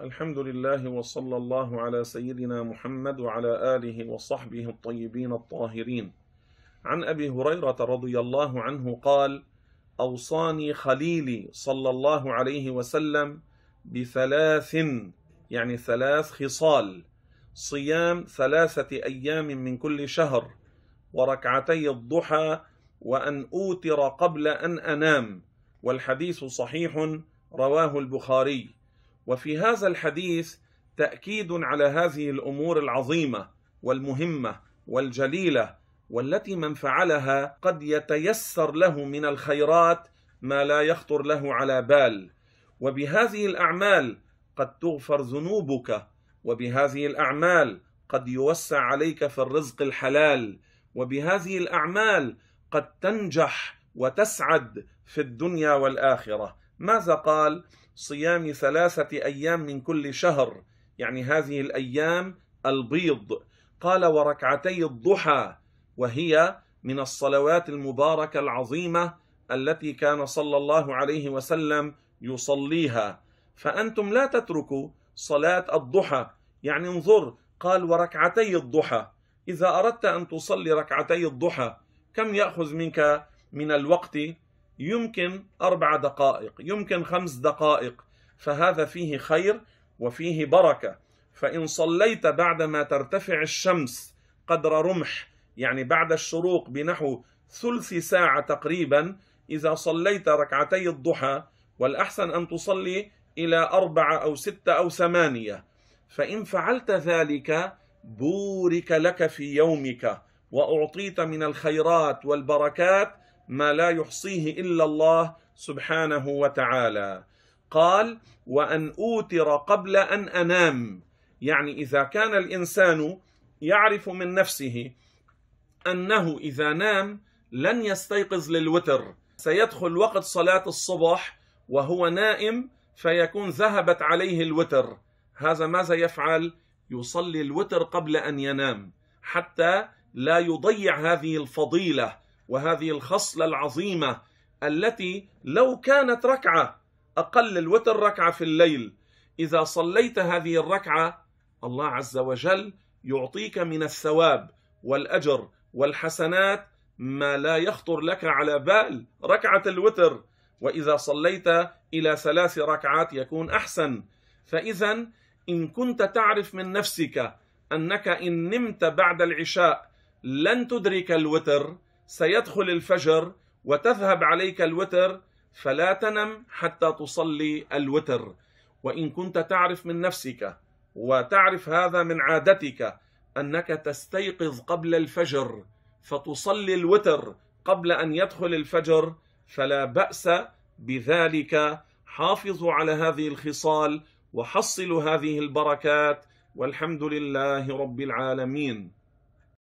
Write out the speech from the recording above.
الحمد لله وصلى الله على سيدنا محمد وعلى آله وصحبه الطيبين الطاهرين عن أبي هريرة رضي الله عنه قال أوصاني خليلي صلى الله عليه وسلم بثلاث يعني ثلاث خصال صيام ثلاثة أيام من كل شهر وركعتي الضحى وأن أوتر قبل أن أنام والحديث صحيح رواه البخاري وفي هذا الحديث تاكيد على هذه الامور العظيمه والمهمه والجليله والتي من فعلها قد يتيسر له من الخيرات ما لا يخطر له على بال وبهذه الاعمال قد تغفر ذنوبك وبهذه الاعمال قد يوسع عليك في الرزق الحلال وبهذه الاعمال قد تنجح وتسعد في الدنيا والاخره ماذا قال صيام ثلاثة أيام من كل شهر يعني هذه الأيام البيض قال وركعتي الضحى وهي من الصلوات المباركة العظيمة التي كان صلى الله عليه وسلم يصليها فأنتم لا تتركوا صلاة الضحى يعني انظر قال وركعتي الضحى إذا أردت أن تصلي ركعتي الضحى كم يأخذ منك من الوقت يمكن أربع دقائق يمكن خمس دقائق فهذا فيه خير وفيه بركة فإن صليت بعدما ترتفع الشمس قدر رمح يعني بعد الشروق بنحو ثلث ساعة تقريبا إذا صليت ركعتي الضحى والأحسن أن تصلي إلى أربعة أو ستة أو ثمانية فإن فعلت ذلك بورك لك في يومك وأعطيت من الخيرات والبركات ما لا يحصيه الا الله سبحانه وتعالى قال وان اوتر قبل ان انام يعني اذا كان الانسان يعرف من نفسه انه اذا نام لن يستيقظ للوتر سيدخل وقت صلاه الصبح وهو نائم فيكون ذهبت عليه الوتر هذا ماذا يفعل يصلي الوتر قبل ان ينام حتى لا يضيع هذه الفضيله وهذه الخصلة العظيمة التي لو كانت ركعة أقل الوتر ركعة في الليل إذا صليت هذه الركعة الله عز وجل يعطيك من الثواب والأجر والحسنات ما لا يخطر لك على بال ركعة الوتر وإذا صليت إلى ثلاث ركعات يكون أحسن فإذا إن كنت تعرف من نفسك أنك إن نمت بعد العشاء لن تدرك الوتر سيدخل الفجر وتذهب عليك الوتر فلا تنم حتى تصلي الوتر وان كنت تعرف من نفسك وتعرف هذا من عادتك انك تستيقظ قبل الفجر فتصلي الوتر قبل ان يدخل الفجر فلا باس بذلك حافظوا على هذه الخصال وحصلوا هذه البركات والحمد لله رب العالمين